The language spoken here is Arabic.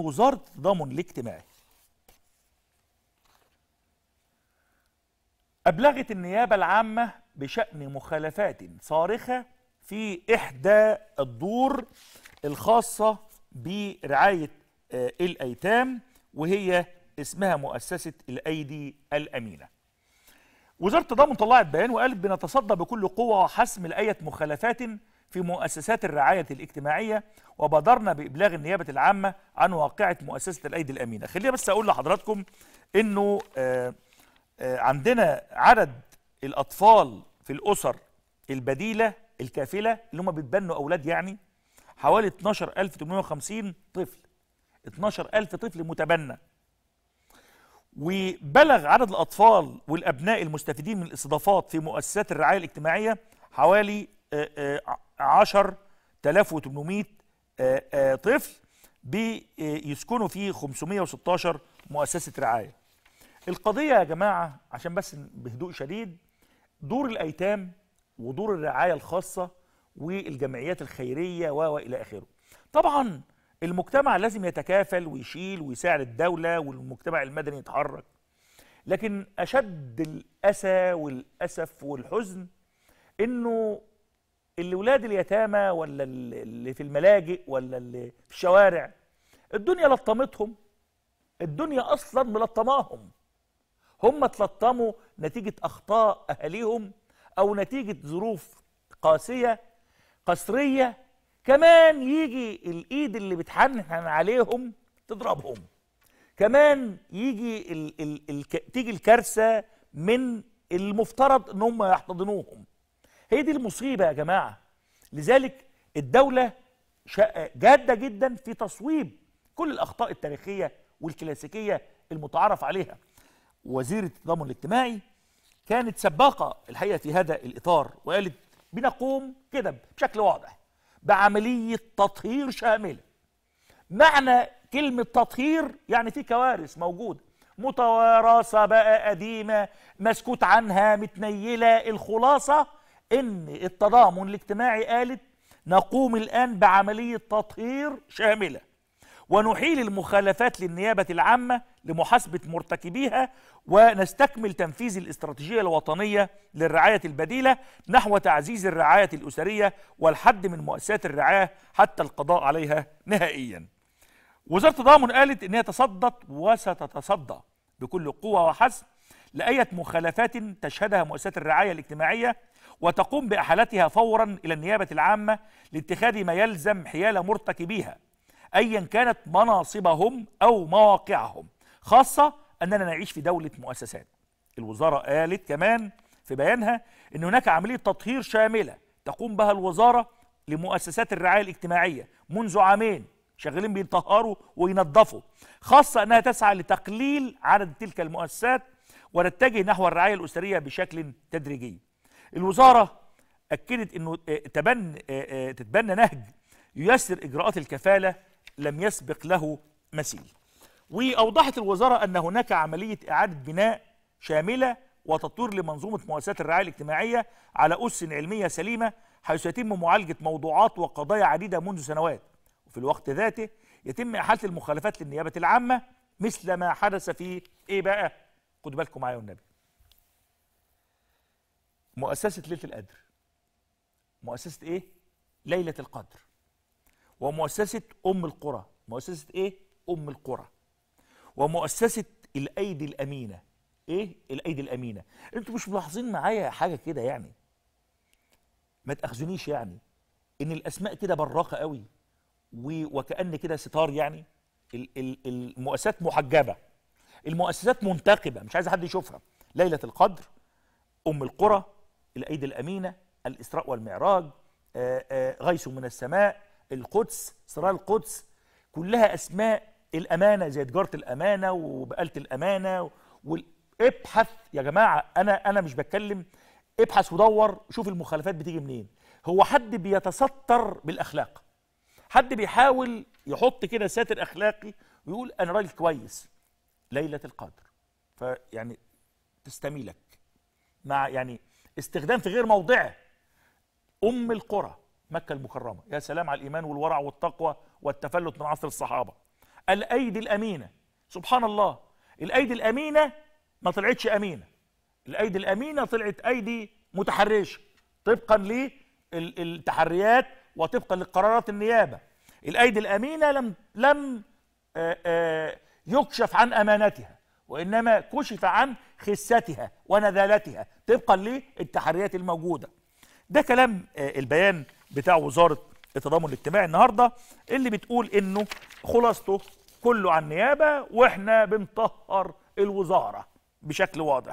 وزارة التضامن الاجتماعي أبلغت النيابة العامة بشأن مخالفات صارخة في إحدى الدور الخاصة برعاية آه، الأيتام وهي اسمها مؤسسة الأيدي الأمينة وزارة التضامن طلعت بيان وقالت بنتصدى بكل قوة وحسم لأية مخالفات في مؤسسات الرعاية الاجتماعية وبادرنا بإبلاغ النيابة العامة عن واقعة مؤسسة الأيدي الأمينة خليني بس أقول لحضراتكم أنه آه، آه، عندنا عدد الأطفال في الأسر البديلة الكافلة اللي هم بيتبنوا أولاد يعني حوالي 12850 طفل 12000 طفل متبنى وبلغ عدد الأطفال والأبناء المستفيدين من الاستضافات في مؤسسات الرعاية الاجتماعية حوالي آه، 10800 آه، آه، طفل بيسكنوا فيه 516 مؤسسة رعاية القضية يا جماعة عشان بس بهدوء شديد دور الأيتام ودور الرعاية الخاصة والجمعيات الخيرية وإلى آخره طبعا المجتمع لازم يتكافل ويشيل ويساعد الدولة والمجتمع المدني يتحرك لكن أشد الأسى والأسف والحزن إنه اللي ولاد اليتامى ولا اللي في الملاجئ ولا اللي في الشوارع الدنيا لطمتهم الدنيا اصلا ملطماهم هم اتلطموا نتيجه اخطاء اهاليهم او نتيجه ظروف قاسيه قسريه كمان يجي الايد اللي بتحنحن عليهم تضربهم كمان يجي ال ال ال تيجي الكارثه من المفترض ان هم يحتضنوهم هي دي المصيبه يا جماعه لذلك الدوله جاده جدا في تصويب كل الاخطاء التاريخيه والكلاسيكيه المتعارف عليها وزيره التضامن الاجتماعي كانت سباقه الحقيقه في هذا الاطار وقالت بنقوم كده بشكل واضح بعمليه تطهير شامله معنى كلمه تطهير يعني في كوارث موجوده متوارثه بقى قديمه مسكوت عنها متنيله الخلاصه ان التضامن الاجتماعي قالت نقوم الان بعمليه تطهير شامله ونحيل المخالفات للنيابه العامه لمحاسبه مرتكبيها ونستكمل تنفيذ الاستراتيجيه الوطنيه للرعايه البديله نحو تعزيز الرعايه الاسريه والحد من مؤسسات الرعايه حتى القضاء عليها نهائيا. وزاره التضامن قالت انها تصدت وستتصدى بكل قوه وحسم لاية مخالفات تشهدها مؤسسات الرعايه الاجتماعيه وتقوم بإحالتها فورا إلى النيابة العامة لاتخاذ ما يلزم حيال مرتكبيها أيا كانت مناصبهم أو مواقعهم خاصة أننا نعيش في دولة مؤسسات الوزارة قالت كمان في بيانها أن هناك عملية تطهير شاملة تقوم بها الوزارة لمؤسسات الرعاية الاجتماعية منذ عامين شغالين بيطهروا وينظفوا خاصة أنها تسعى لتقليل عدد تلك المؤسسات ونتجه نحو الرعاية الأسرية بشكل تدريجي الوزارة أكدت أنه آه، تبنى آه، آه، تتبنى نهج ييسر إجراءات الكفالة لم يسبق له مثيل وأوضحت الوزارة أن هناك عملية إعادة بناء شاملة وتطوير لمنظومة مؤسسات الرعاية الاجتماعية على أس علمية سليمة حيث يتم معالجة موضوعات وقضايا عديدة منذ سنوات وفي الوقت ذاته يتم إحالة المخالفات للنيابة العامة مثل ما حدث في إيه بقى؟ خدوا بالكم معايا والنبي مؤسسة ليلة القدر مؤسسة إيه؟ ليلة القدر ومؤسسة أم القرى مؤسسة إيه؟ أم القرى ومؤسسة الأيدي الأمينة إيه؟ الأيدي الأمينة أنتوا مش ملاحظين معايا حاجة كده يعني ما تأخذونيش يعني إن الأسماء كده براقة قوي وكأن كده ستار يعني المؤسسات محجبة المؤسسات منتقبة مش عايز حد يشوفها ليلة القدر أم القرى الأيدي الأمينة الإسراء والمعراج آه، آه، غيث من السماء القدس سراء القدس كلها أسماء الأمانة زي تجارة الأمانة وبقالة الأمانة وابحث يا جماعة أنا أنا مش بتكلم ابحث ودور شوف المخالفات بتيجي منين هو حد بيتستر بالأخلاق حد بيحاول يحط كده ساتر أخلاقي ويقول أنا راجل كويس ليلة القدر فيعني تستميلك مع يعني استخدام في غير موضعه ام القرى مكه المكرمه يا سلام على الايمان والورع والتقوى والتفلت من عصر الصحابه الايدي الامينه سبحان الله الايدي الامينه ما طلعتش امينه الايدي الامينه طلعت ايدي متحرشه طبقا للتحريات وطبقا لقرارات النيابه الايدي الامينه لم لم يكشف عن امانتها وإنما كشف عن خستها ونذالتها طبقا للتحريات الموجودة ده كلام آه، البيان بتاع وزارة التضامن الاجتماعي النهاردة اللي بتقول إنه خلاصته كله عن نيابة وإحنا بنطهر الوزارة بشكل واضح